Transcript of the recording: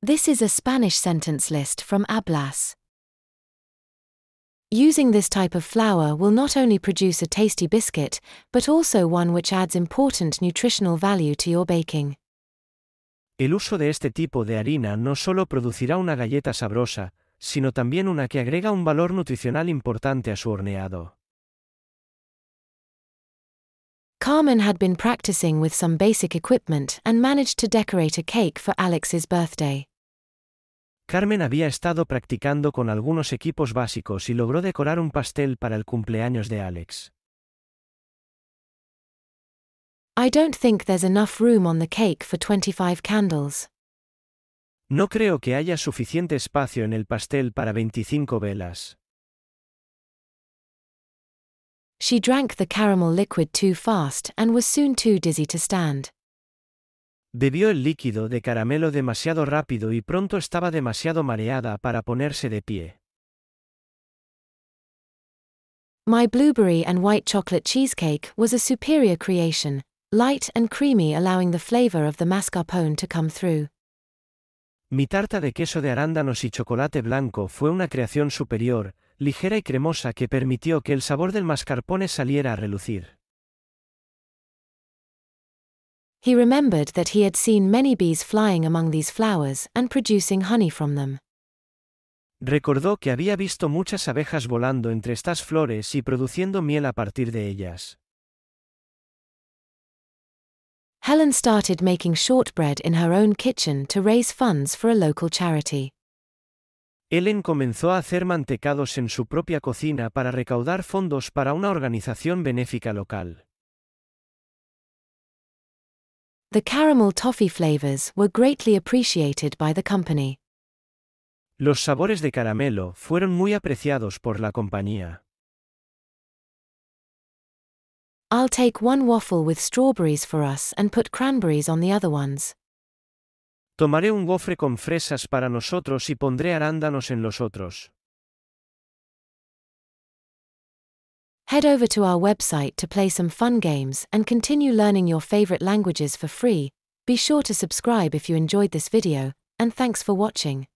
This is a Spanish sentence list from Ablas. Using this type of flour will not only produce a tasty biscuit, but also one which adds important nutritional value to your baking. El uso de este tipo de harina no solo producirá una galleta sabrosa, sino también una que agrega un valor nutricional importante a su horneado. Carmen had been practicing with some basic equipment and managed to decorate a cake for Alex's birthday. Carmen había estado practicando con algunos equipos básicos y logró decorar un pastel para el cumpleaños de Alex. I don't think there's enough room on the cake for 25 candles. No creo que haya suficiente espacio en el pastel para 25 velas. She drank the caramel liquid too fast and was soon too dizzy to stand. Bebió el líquido de caramelo demasiado rápido y pronto estaba demasiado mareada para ponerse de pie. My blueberry and white chocolate cheesecake was a superior creation, light and creamy, allowing the flavor of the mascarpone to come through. Mi tarta de queso de arándanos y chocolate blanco fue una creación superior, ligera y cremosa que permitió que el sabor del mascarpone saliera a relucir. He remembered that he had seen many bees flying among these flowers and producing honey from them. Recordó que había visto muchas abejas volando entre estas flores y produciendo miel a partir de ellas. Helen started making shortbread in her own kitchen to raise funds for a local charity. Ellen comenzó a hacer mantecados en su propia cocina para recaudar fondos para una organización benéfica local. The caramel toffee flavors were greatly appreciated by the company. Los sabores de caramelo fueron muy apreciados por la compañía. I'll take one waffle with strawberries for us and put cranberries on the other ones. Tomaré un gofre con fresas para nosotros y pondré arándanos en los otros. Head over to our website to play some fun games and continue learning your favorite languages for free. Be sure to subscribe if you enjoyed this video, and thanks for watching.